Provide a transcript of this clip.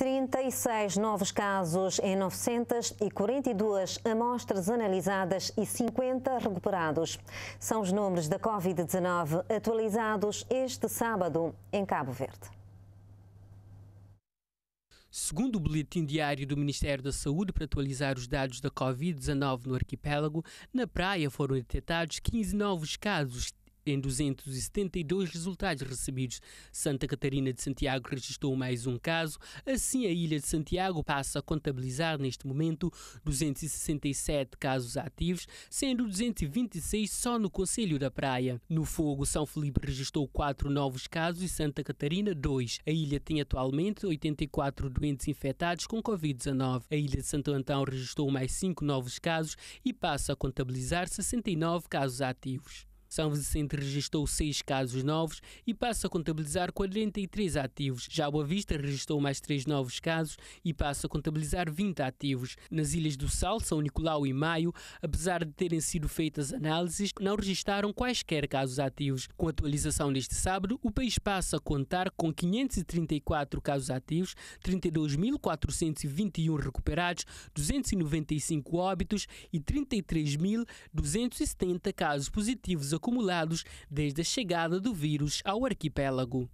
36 novos casos em 942 amostras analisadas e 50 recuperados. São os números da Covid-19 atualizados este sábado em Cabo Verde. Segundo o boletim diário do Ministério da Saúde para atualizar os dados da Covid-19 no arquipélago, na praia foram detectados 15 novos casos, em 272 resultados recebidos, Santa Catarina de Santiago registrou mais um caso. Assim, a Ilha de Santiago passa a contabilizar neste momento 267 casos ativos, sendo 226 só no Conselho da Praia. No Fogo, São Felipe registrou 4 novos casos e Santa Catarina 2. A ilha tem atualmente 84 doentes infectados com Covid-19. A Ilha de Santo Antão registrou mais 5 novos casos e passa a contabilizar 69 casos ativos. São Vicente registrou seis casos novos e passa a contabilizar 43 ativos. Já Boa Vista registrou mais três novos casos e passa a contabilizar 20 ativos. Nas Ilhas do Sal, São Nicolau e Maio, apesar de terem sido feitas análises, não registaram quaisquer casos ativos. Com a atualização deste sábado, o país passa a contar com 534 casos ativos, 32.421 recuperados, 295 óbitos e 33.270 casos positivos acumulados desde a chegada do vírus ao arquipélago.